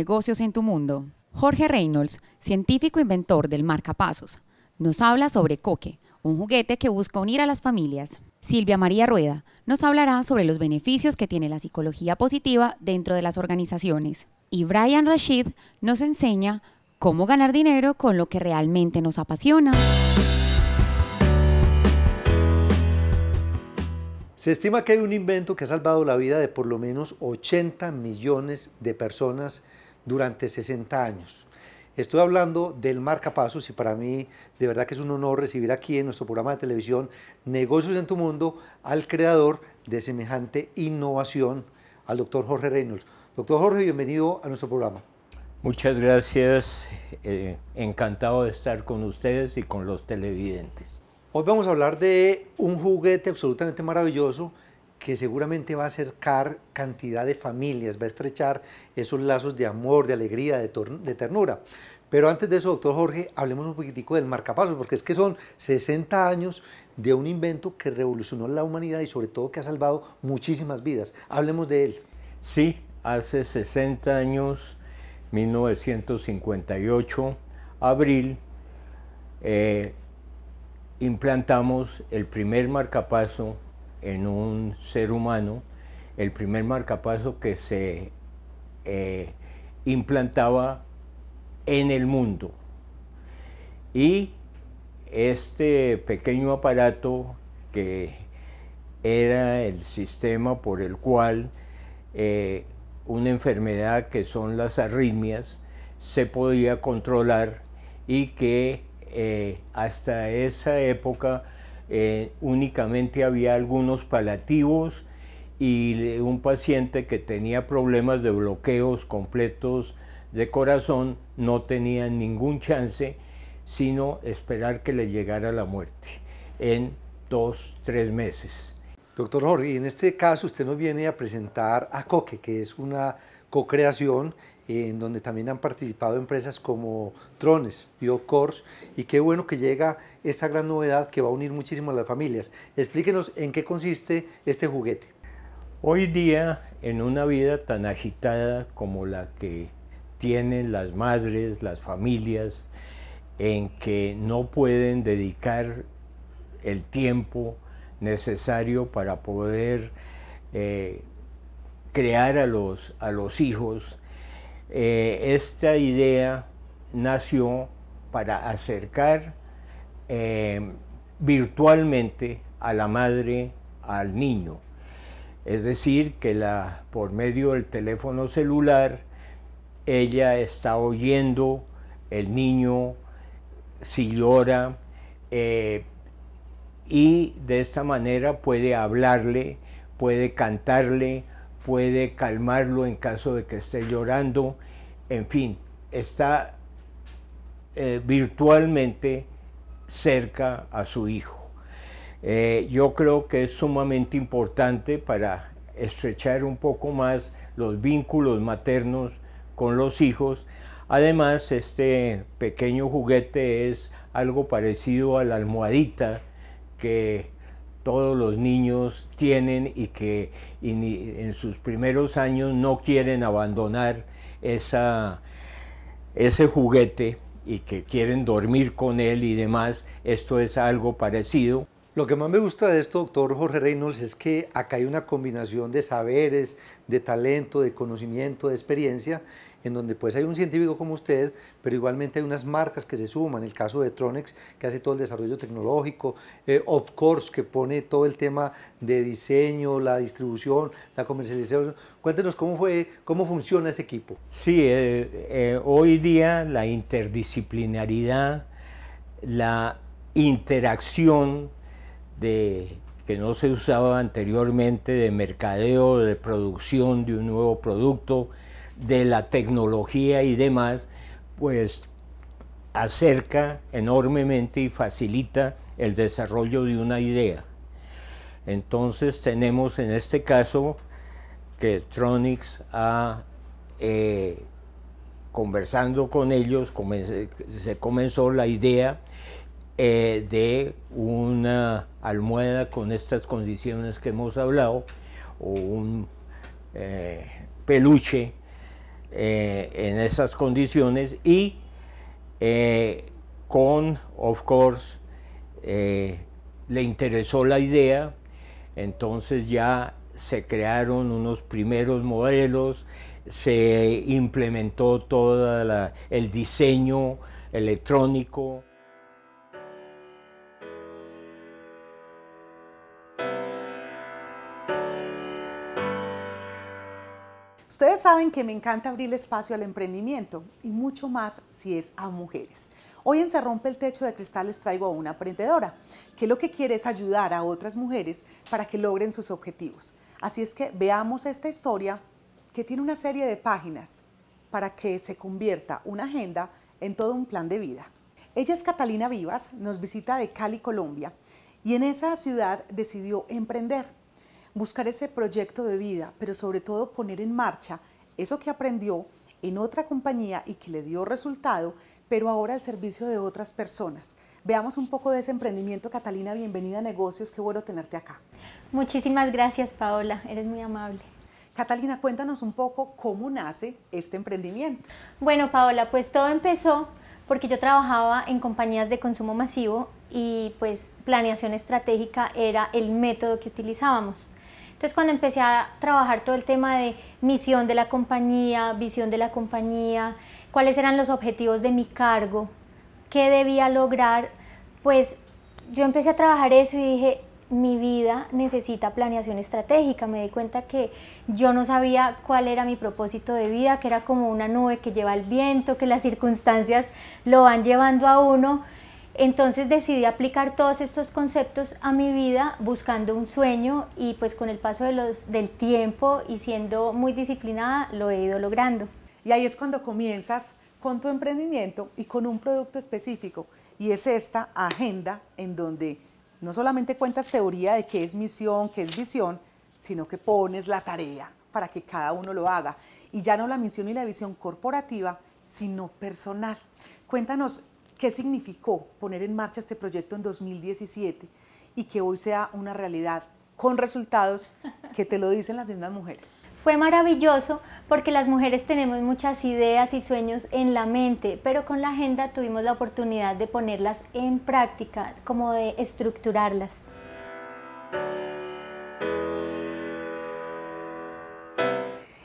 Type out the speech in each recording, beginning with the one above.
negocios en tu mundo. Jorge Reynolds, científico inventor del marcapasos, nos habla sobre Coque, un juguete que busca unir a las familias. Silvia María Rueda nos hablará sobre los beneficios que tiene la psicología positiva dentro de las organizaciones. Y Brian Rashid nos enseña cómo ganar dinero con lo que realmente nos apasiona. Se estima que hay un invento que ha salvado la vida de por lo menos 80 millones de personas durante 60 años. Estoy hablando del marcapasos y para mí de verdad que es un honor recibir aquí en nuestro programa de televisión Negocios en tu Mundo al creador de semejante innovación, al doctor Jorge Reynolds. Doctor Jorge, bienvenido a nuestro programa. Muchas gracias, eh, encantado de estar con ustedes y con los televidentes. Hoy vamos a hablar de un juguete absolutamente maravilloso que seguramente va a acercar cantidad de familias, va a estrechar esos lazos de amor, de alegría, de, ternura. Pero antes de eso, doctor Jorge, hablemos un poquitico del marcapasos, porque es que son 60 años de un invento que revolucionó la humanidad y sobre todo que ha salvado muchísimas vidas. Hablemos de él. Sí, hace 60 años, 1958, abril, eh, implantamos el primer marcapaso en un ser humano, el primer marcapaso que se eh, implantaba en el mundo. Y este pequeño aparato que era el sistema por el cual eh, una enfermedad que son las arritmias se podía controlar y que eh, hasta esa época eh, únicamente había algunos palativos y un paciente que tenía problemas de bloqueos completos de corazón no tenía ningún chance sino esperar que le llegara la muerte en dos, tres meses. Doctor Jorge, en este caso usted nos viene a presentar a COQUE, que es una co-creación en donde también han participado empresas como Trones, Biocors, y qué bueno que llega esta gran novedad que va a unir muchísimo a las familias. Explíquenos en qué consiste este juguete. Hoy día, en una vida tan agitada como la que tienen las madres, las familias, en que no pueden dedicar el tiempo necesario para poder eh, crear a los, a los hijos eh, esta idea nació para acercar eh, virtualmente a la madre al niño. Es decir, que la, por medio del teléfono celular ella está oyendo el niño si llora eh, y de esta manera puede hablarle, puede cantarle, puede calmarlo en caso de que esté llorando, en fin, está eh, virtualmente cerca a su hijo. Eh, yo creo que es sumamente importante para estrechar un poco más los vínculos maternos con los hijos. Además, este pequeño juguete es algo parecido a la almohadita que todos los niños tienen y que en sus primeros años no quieren abandonar ese juguete y que quieren dormir con él y demás, esto es algo parecido. Lo que más me gusta de esto, doctor Jorge Reynolds, es que acá hay una combinación de saberes, de talento, de conocimiento, de experiencia, en donde pues hay un científico como usted, pero igualmente hay unas marcas que se suman, el caso de Tronex, que hace todo el desarrollo tecnológico, eh, que pone todo el tema de diseño, la distribución, la comercialización. Cuéntenos cómo fue, cómo funciona ese equipo. Sí, eh, eh, hoy día la interdisciplinaridad, la interacción de que no se usaba anteriormente de mercadeo, de producción de un nuevo producto, de la tecnología y demás, pues acerca enormemente y facilita el desarrollo de una idea. Entonces tenemos en este caso que Tronix, ha, eh, conversando con ellos, se comenzó la idea eh, de una almohada con estas condiciones que hemos hablado, o un eh, peluche eh, en esas condiciones y eh, con, of course, eh, le interesó la idea, entonces ya se crearon unos primeros modelos, se implementó todo el diseño electrónico. saben que me encanta abrir espacio al emprendimiento y mucho más si es a mujeres. Hoy en Se Rompe el Techo de Cristal les traigo a una emprendedora que lo que quiere es ayudar a otras mujeres para que logren sus objetivos. Así es que veamos esta historia que tiene una serie de páginas para que se convierta una agenda en todo un plan de vida. Ella es Catalina Vivas, nos visita de Cali, Colombia, y en esa ciudad decidió emprender buscar ese proyecto de vida, pero sobre todo poner en marcha eso que aprendió en otra compañía y que le dio resultado, pero ahora al servicio de otras personas. Veamos un poco de ese emprendimiento. Catalina, bienvenida a Negocios, qué bueno tenerte acá. Muchísimas gracias, Paola, eres muy amable. Catalina, cuéntanos un poco cómo nace este emprendimiento. Bueno, Paola, pues todo empezó porque yo trabajaba en compañías de consumo masivo y pues planeación estratégica era el método que utilizábamos. Entonces cuando empecé a trabajar todo el tema de misión de la compañía, visión de la compañía, cuáles eran los objetivos de mi cargo, qué debía lograr, pues yo empecé a trabajar eso y dije, mi vida necesita planeación estratégica. Me di cuenta que yo no sabía cuál era mi propósito de vida, que era como una nube que lleva el viento, que las circunstancias lo van llevando a uno entonces decidí aplicar todos estos conceptos a mi vida buscando un sueño y pues con el paso de los, del tiempo y siendo muy disciplinada lo he ido logrando. Y ahí es cuando comienzas con tu emprendimiento y con un producto específico y es esta agenda en donde no solamente cuentas teoría de qué es misión, qué es visión, sino que pones la tarea para que cada uno lo haga y ya no la misión y la visión corporativa, sino personal. Cuéntanos qué significó poner en marcha este proyecto en 2017 y que hoy sea una realidad con resultados que te lo dicen las mismas mujeres. Fue maravilloso porque las mujeres tenemos muchas ideas y sueños en la mente, pero con la agenda tuvimos la oportunidad de ponerlas en práctica, como de estructurarlas.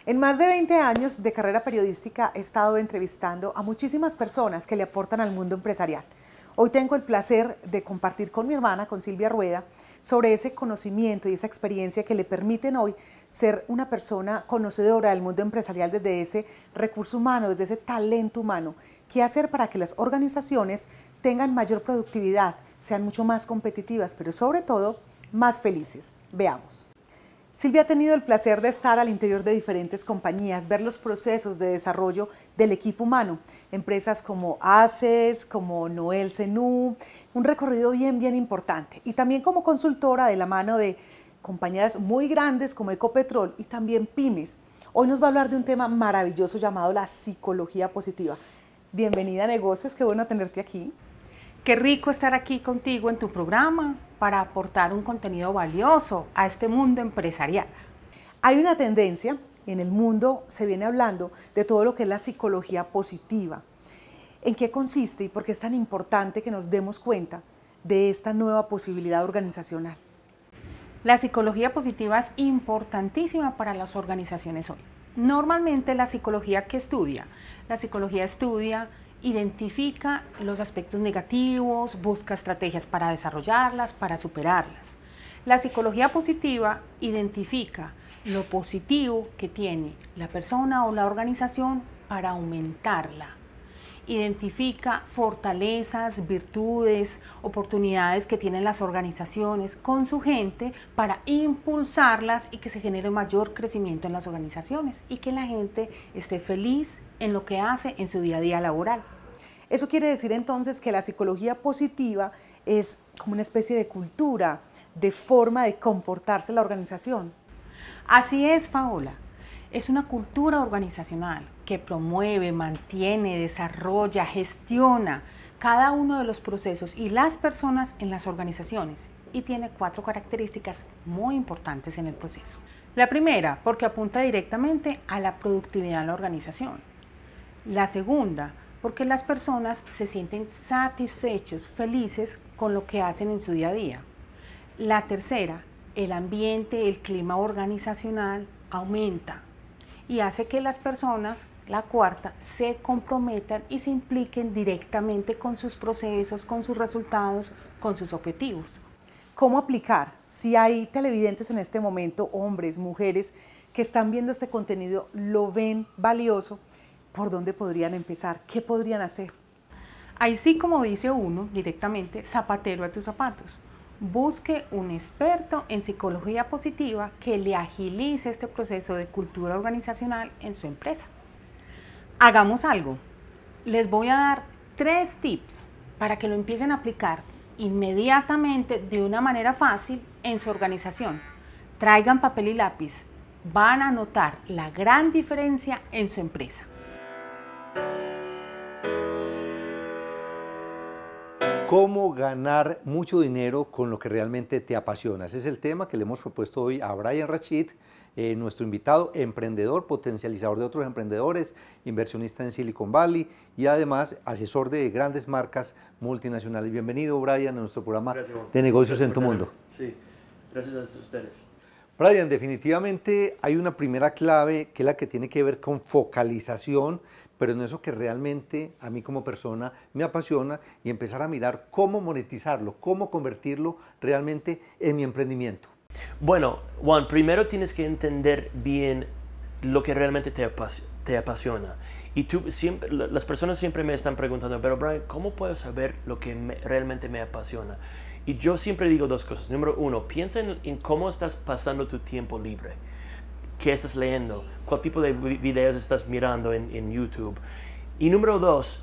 En más de 20 años de carrera periodística he estado entrevistando a muchísimas personas que le aportan al mundo empresarial. Hoy tengo el placer de compartir con mi hermana, con Silvia Rueda, sobre ese conocimiento y esa experiencia que le permiten hoy ser una persona conocedora del mundo empresarial desde ese recurso humano, desde ese talento humano. ¿Qué hacer para que las organizaciones tengan mayor productividad, sean mucho más competitivas, pero sobre todo más felices? Veamos. Silvia ha tenido el placer de estar al interior de diferentes compañías, ver los procesos de desarrollo del equipo humano, empresas como ACES, como Noel Senú, un recorrido bien, bien importante. Y también como consultora de la mano de compañías muy grandes como Ecopetrol y también pymes. Hoy nos va a hablar de un tema maravilloso llamado la psicología positiva. Bienvenida a negocios, qué bueno tenerte aquí. Qué rico estar aquí contigo en tu programa para aportar un contenido valioso a este mundo empresarial. Hay una tendencia, en el mundo se viene hablando de todo lo que es la psicología positiva. ¿En qué consiste y por qué es tan importante que nos demos cuenta de esta nueva posibilidad organizacional? La psicología positiva es importantísima para las organizaciones hoy. Normalmente la psicología que estudia, la psicología estudia identifica los aspectos negativos, busca estrategias para desarrollarlas, para superarlas. La psicología positiva identifica lo positivo que tiene la persona o la organización para aumentarla. Identifica fortalezas, virtudes, oportunidades que tienen las organizaciones con su gente para impulsarlas y que se genere mayor crecimiento en las organizaciones y que la gente esté feliz en lo que hace en su día a día laboral. Eso quiere decir entonces que la psicología positiva es como una especie de cultura, de forma de comportarse la organización. Así es, Paola. Es una cultura organizacional que promueve, mantiene, desarrolla, gestiona cada uno de los procesos y las personas en las organizaciones y tiene cuatro características muy importantes en el proceso. La primera, porque apunta directamente a la productividad en la organización. La segunda, porque las personas se sienten satisfechos, felices con lo que hacen en su día a día. La tercera, el ambiente, el clima organizacional aumenta y hace que las personas, la cuarta, se comprometan y se impliquen directamente con sus procesos, con sus resultados, con sus objetivos. ¿Cómo aplicar? Si hay televidentes en este momento, hombres, mujeres, que están viendo este contenido, lo ven valioso, ¿por dónde podrían empezar? ¿Qué podrían hacer? Ahí sí, como dice uno directamente, zapatero a tus zapatos. Busque un experto en psicología positiva que le agilice este proceso de cultura organizacional en su empresa. Hagamos algo. Les voy a dar tres tips para que lo empiecen a aplicar inmediatamente de una manera fácil en su organización. Traigan papel y lápiz. Van a notar la gran diferencia en su empresa. ¿Cómo ganar mucho dinero con lo que realmente te apasiona? Ese es el tema que le hemos propuesto hoy a Brian Rachid, eh, nuestro invitado, emprendedor, potencializador de otros emprendedores, inversionista en Silicon Valley y además asesor de grandes marcas multinacionales. Bienvenido, Brian, a nuestro programa de negocios en tu mundo. Sí, gracias a ustedes. Brian, definitivamente hay una primera clave que es la que tiene que ver con focalización, pero en eso que realmente a mí como persona me apasiona y empezar a mirar cómo monetizarlo, cómo convertirlo realmente en mi emprendimiento. Bueno, Juan, primero tienes que entender bien lo que realmente te, apasiona. Y tú siempre, las personas siempre me están preguntando, pero Brian, ¿cómo puedo saber lo que realmente me apasiona? Y yo siempre digo dos cosas. Número uno, piensa en, cómo estás pasando tu tiempo libre. ¿Qué estás leyendo? ¿Cuál tipo de videos estás mirando en, en YouTube? Y número dos,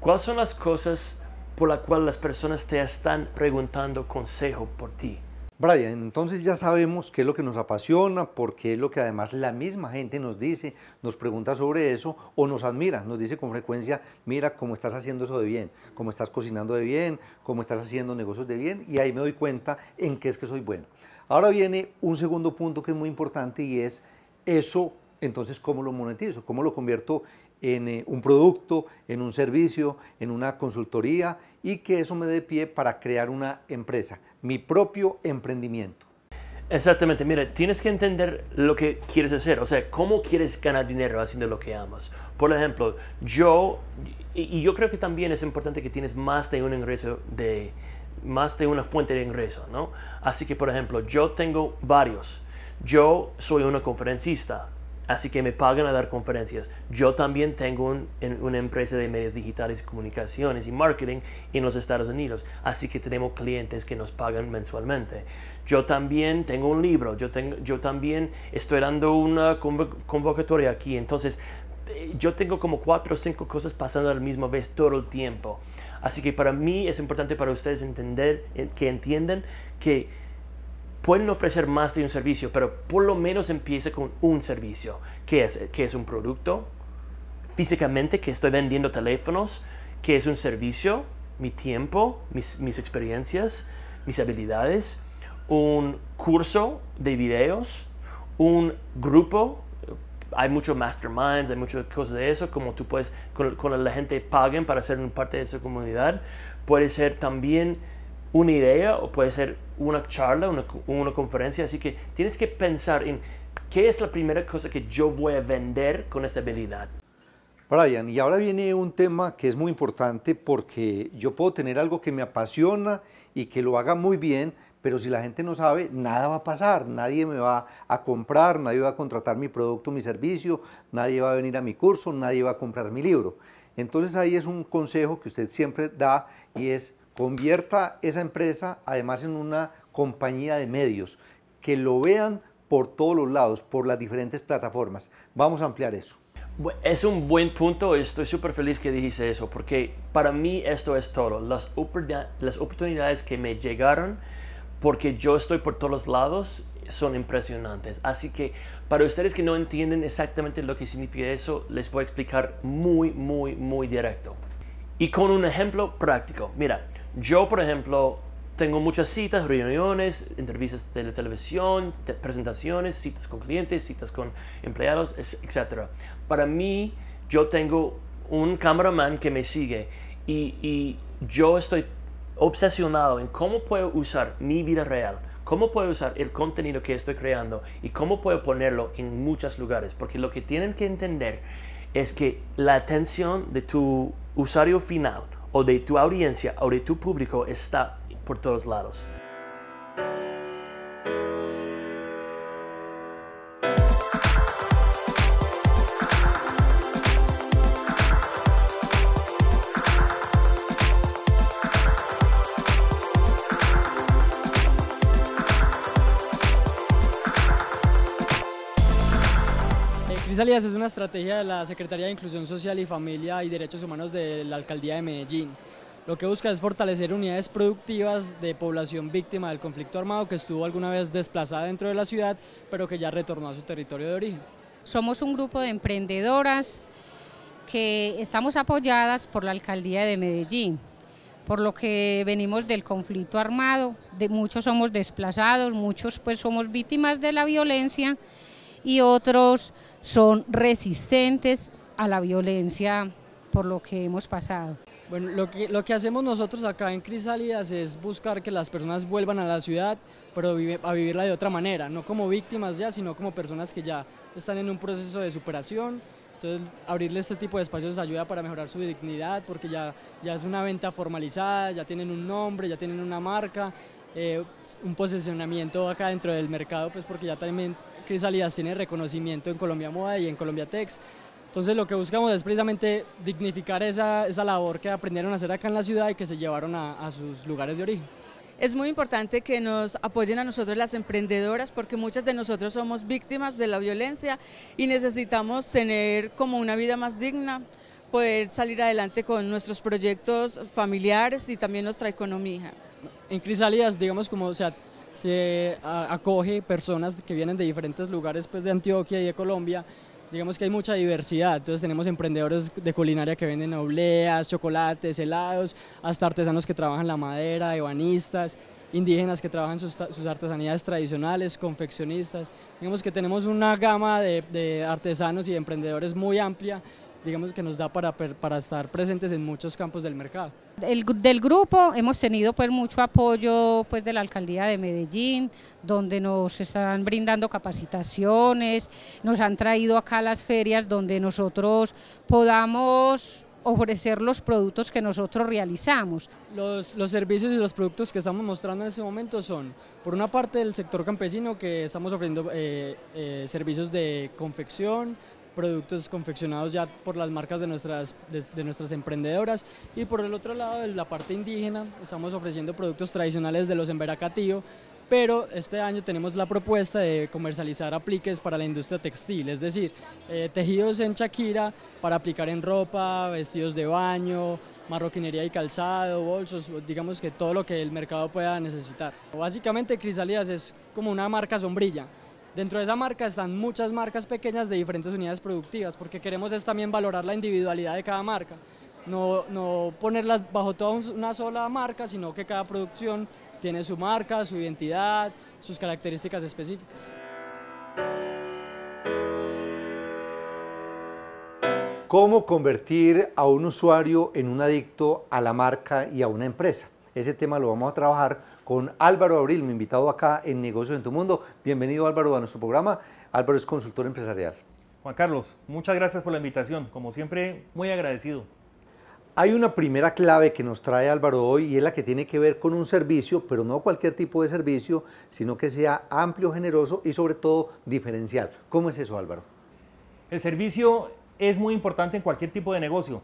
¿cuáles son las cosas por las cuales las personas te están preguntando consejo por ti? Brian, entonces ya sabemos qué es lo que nos apasiona, porque es lo que además la misma gente nos dice, nos pregunta sobre eso o nos admira, nos dice con frecuencia, mira cómo estás haciendo eso de bien, cómo estás cocinando de bien, cómo estás haciendo negocios de bien, y ahí me doy cuenta en qué es que soy bueno. Ahora viene un segundo punto que es muy importante y es eso, entonces, ¿cómo lo monetizo? ¿Cómo lo convierto en eh, un producto, en un servicio, en una consultoría y que eso me dé pie para crear una empresa, mi propio emprendimiento. Exactamente, mire tienes que entender lo que quieres hacer, o sea, cómo quieres ganar dinero haciendo lo que amas. Por ejemplo, yo, y yo creo que también es importante que tienes más de un ingreso de, más de una fuente de ingreso, ¿no? Así que, por ejemplo, yo tengo varios. Yo soy una conferencista, así que me pagan a dar conferencias. Yo también tengo una empresa de medios digitales, y comunicaciones y marketing en los Estados Unidos, así que tenemos clientes que nos pagan mensualmente. Yo también tengo un libro, yo, tengo, yo también estoy dando una convocatoria aquí, entonces eh, yo tengo como cuatro o cinco cosas pasando a la misma vez todo el tiempo. Así que para mí es importante para ustedes entender, eh, que entiendan que pueden ofrecer más de un servicio, pero por lo menos empiece con un servicio, que es, que es un producto, físicamente que estoy vendiendo teléfonos, que es un servicio, mi tiempo, mis, mis experiencias, mis habilidades, un curso de videos, un grupo hay muchos masterminds, hay muchas cosas de eso, como tú puedes, con, con, la gente paguen para ser parte de esa comunidad. Puede ser también una idea o puede ser una charla, una, conferencia. Así que tienes que pensar en qué es la primera cosa que yo voy a vender con esta habilidad. Brian, y ahora viene un tema que es muy importante porque yo puedo tener algo que me apasiona y que lo haga muy bien, pero si la gente no sabe, nada va a pasar, nadie me va a comprar, nadie va a contratar mi producto, mi servicio, nadie va a venir a mi curso, nadie va a comprar mi libro. Entonces ahí es un consejo que usted siempre da y es Convierta esa empresa además en una compañía de medios, que lo vean por todos los lados, por las diferentes plataformas. Vamos a ampliar eso. Es un buen punto, estoy súper feliz que dijiste eso, porque para mí esto es todo. Las, las oportunidades que me llegaron, porque yo estoy por todos los lados, son impresionantes. Así que para ustedes que no entienden exactamente lo que significa eso, les voy a explicar muy, muy, muy directo. Y con un ejemplo práctico. Mira, yo por ejemplo tengo muchas citas, reuniones, entrevistas de televisión, presentaciones, citas con clientes, citas con empleados, etc. Para mí, yo tengo un cameraman que me sigue y yo estoy obsesionado en cómo puedo usar mi vida real cómo puedo usar el contenido que estoy creando y cómo puedo ponerlo en muchos lugares. Porque lo que tienen que entender es que la atención de tu usuario final o de tu audiencia o de tu público está por todos lados. es una estrategia de la Secretaría de Inclusión Social y Familia y Derechos Humanos de la Alcaldía de Medellín. Lo que busca es fortalecer unidades productivas de población víctima del conflicto armado que estuvo alguna vez desplazada dentro de la ciudad, pero que ya retornó a su territorio de origen. Somos un grupo de emprendedoras que estamos apoyadas por la Alcaldía de Medellín, por lo que venimos del conflicto armado, de muchos somos desplazados, muchos pues somos víctimas de la violencia y otros son resistentes a la violencia por lo que hemos pasado. Bueno, lo que, lo que hacemos nosotros acá en Crisálidas es buscar que las personas vuelvan a la ciudad, pero a vivirla de otra manera, no como víctimas ya, sino como personas que ya están en un proceso de superación. Entonces, abrirle este tipo de espacios ayuda para mejorar su dignidad, porque ya, ya es una venta formalizada, ya tienen un nombre, ya tienen una marca, eh, un posicionamiento acá dentro del mercado, pues porque ya también Crisalidas tiene reconocimiento en Colombia Moda y en Colombia Tex. Entonces lo que buscamos es precisamente dignificar esa, esa labor que aprendieron a hacer acá en la ciudad y que se llevaron a, sus lugares de origen. Es muy importante que nos apoyen a nosotros las emprendedoras porque muchas de nosotros somos víctimas de la violencia y necesitamos tener como una vida más digna, poder salir adelante con nuestros proyectos familiares y también nuestra economía. En Crisalidas, digamos, como o sea, se acoge personas que vienen de diferentes lugares pues, de Antioquia y de Colombia. Digamos que hay mucha diversidad, entonces tenemos emprendedores de culinaria que venden obleas, chocolates, helados, hasta artesanos que trabajan la madera, ebanistas, indígenas que trabajan sus, sus artesanías tradicionales, confeccionistas. Digamos que tenemos una gama de, de artesanos y de emprendedores muy amplia digamos que nos da para, para estar presentes en muchos campos del mercado. del grupo hemos tenido pues mucho apoyo pues de la alcaldía de Medellín, donde nos están brindando capacitaciones, nos han traído acá a las ferias donde nosotros podamos ofrecer los productos que nosotros realizamos. Los, servicios y los productos que estamos mostrando en este momento son, por una parte, el sector campesino, que estamos ofreciendo eh, eh, servicios de confección, productos confeccionados ya por las marcas de nuestras, de, nuestras emprendedoras. Y por el otro lado, en la parte indígena, estamos ofreciendo productos tradicionales de los Emberacatío, pero este año tenemos la propuesta de comercializar apliques para la industria textil, es decir, eh, tejidos en chaquira para aplicar en ropa, vestidos de baño, marroquinería y calzado, bolsos, digamos que todo lo que el mercado pueda necesitar. Básicamente Crisalidas es como una marca sombrilla, Dentro de esa marca están muchas marcas pequeñas de diferentes unidades productivas, porque queremos es también valorar la individualidad de cada marca. No, no ponerlas bajo toda una sola marca, sino que cada producción tiene su marca, su identidad, sus características específicas. ¿Cómo convertir a un usuario en un adicto a la marca y a una empresa? Ese tema lo vamos a trabajar con Álvaro Abril, mi invitado acá en Negocios en tu Mundo. Bienvenido Álvaro a nuestro programa. Álvaro es consultor empresarial. Juan Carlos, muchas gracias por la invitación. Como siempre, muy agradecido. Hay una primera clave que nos trae Álvaro hoy y es la que tiene que ver con un servicio, pero no cualquier tipo de servicio, sino que sea amplio, generoso y sobre todo diferencial. ¿Cómo es eso, Álvaro? El servicio es muy importante en cualquier tipo de negocio.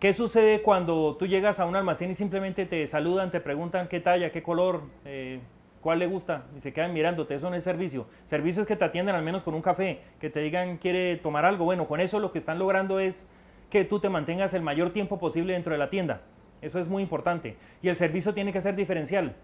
¿Qué sucede cuando tú llegas a un almacén y simplemente te saludan, te preguntan qué talla, qué color, eh, cuál le gusta y se quedan mirándote? Eso no es servicio. Servicios que te atiendan al menos con un café, que te digan quiere tomar algo. Bueno, con eso lo que están logrando es que tú te mantengas el mayor tiempo posible dentro de la tienda. Eso es muy importante. Y el servicio tiene que ser diferencial.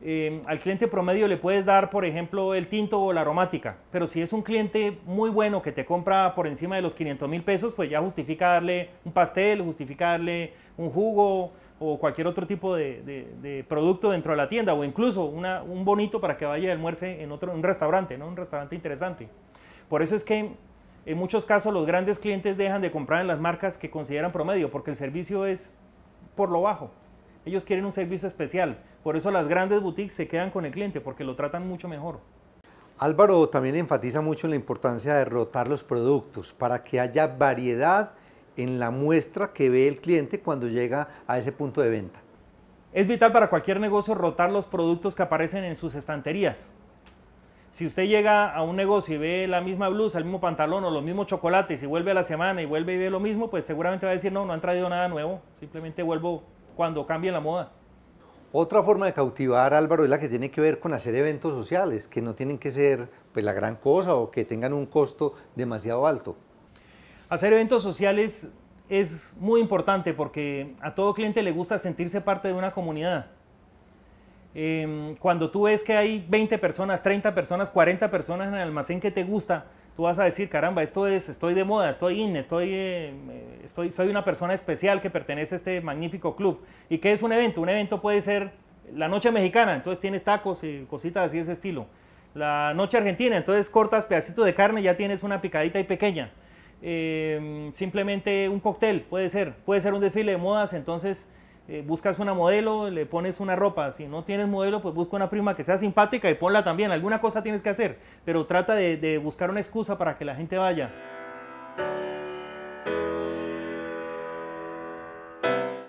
Eh, al cliente promedio le puedes dar, por ejemplo, el tinto o la aromática, pero si es un cliente muy bueno que te compra por encima de los 500 mil pesos, pues ya justifica darle un pastel, justificarle un jugo o cualquier otro tipo de, producto dentro de la tienda o incluso un bonito para que vaya a almuerce en otro, un restaurante, un restaurante interesante. Por eso es que en muchos casos los grandes clientes dejan de comprar en las marcas que consideran promedio porque el servicio es por lo bajo. Ellos quieren un servicio especial. Por eso las grandes boutiques se quedan con el cliente porque lo tratan mucho mejor. Álvaro también enfatiza mucho la importancia de rotar los productos para que haya variedad en la muestra que ve el cliente cuando llega a ese punto de venta. Es vital para cualquier negocio rotar los productos que aparecen en sus estanterías. Si usted llega a un negocio y ve la misma blusa, el mismo pantalón o los mismos chocolates y vuelve a la semana y vuelve y ve lo mismo, pues seguramente va a decir, no, no han traído nada nuevo, simplemente vuelvo cuando cambie la moda. Otra forma de cautivar, Álvaro, es la que tiene que ver con hacer eventos sociales, que no tienen que ser pues, la gran cosa o que tengan un costo demasiado alto. Hacer eventos sociales es muy importante porque a todo cliente le gusta sentirse parte de una comunidad. Em, cuando tú ves que hay 20 personas, 30 personas, 40 personas en el almacén que te gusta, tú vas a decir, caramba, esto es, estoy de moda, estoy in, estoy, eh, eh, estoy, soy una persona especial que pertenece a este magnífico club. ¿Y qué es un evento? Un evento puede ser la noche mexicana, entonces tienes tacos y cositas así de ese estilo. La noche argentina, entonces cortas pedacitos de carne, y ya tienes una picadita y pequeña. Eh, simplemente un cóctel, puede ser. Puede ser un desfile de modas, entonces eh, buscas una modelo, le pones una ropa. Si no tienes modelo, pues busca una prima que sea simpática y ponla también. Alguna cosa tienes que hacer, pero trata de buscar una excusa para que la gente vaya.